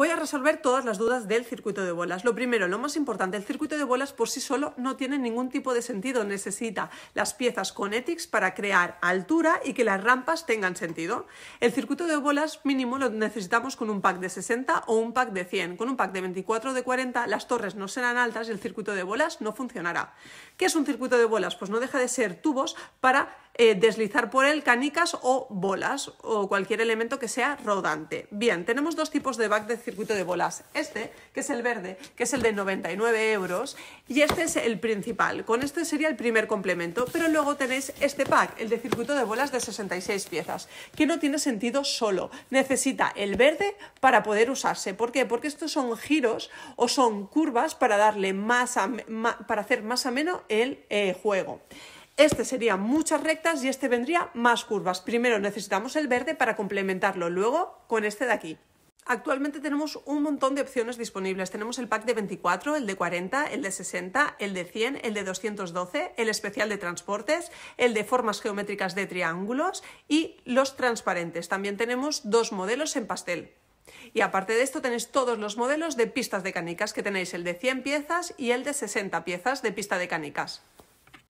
Voy a resolver todas las dudas del circuito de bolas. Lo primero, lo más importante, el circuito de bolas por sí solo no tiene ningún tipo de sentido. Necesita las piezas con ethics para crear altura y que las rampas tengan sentido. El circuito de bolas mínimo lo necesitamos con un pack de 60 o un pack de 100. Con un pack de 24 o de 40 las torres no serán altas y el circuito de bolas no funcionará. ¿Qué es un circuito de bolas? Pues no deja de ser tubos para eh, deslizar por él canicas o bolas o cualquier elemento que sea rodante. Bien, tenemos dos tipos de back de circuito de bolas. Este, que es el verde, que es el de 99 euros, y este es el principal. Con este sería el primer complemento, pero luego tenéis este pack, el de circuito de bolas de 66 piezas, que no tiene sentido solo. Necesita el verde para poder usarse. ¿Por qué? Porque estos son giros o son curvas para darle más, para hacer más ameno el eh, juego. Este sería muchas rectas y este vendría más curvas. Primero necesitamos el verde para complementarlo, luego con este de aquí. Actualmente tenemos un montón de opciones disponibles. Tenemos el pack de 24, el de 40, el de 60, el de 100, el de 212, el especial de transportes, el de formas geométricas de triángulos y los transparentes. También tenemos dos modelos en pastel. Y aparte de esto tenéis todos los modelos de pistas de canicas, que tenéis el de 100 piezas y el de 60 piezas de pista de canicas.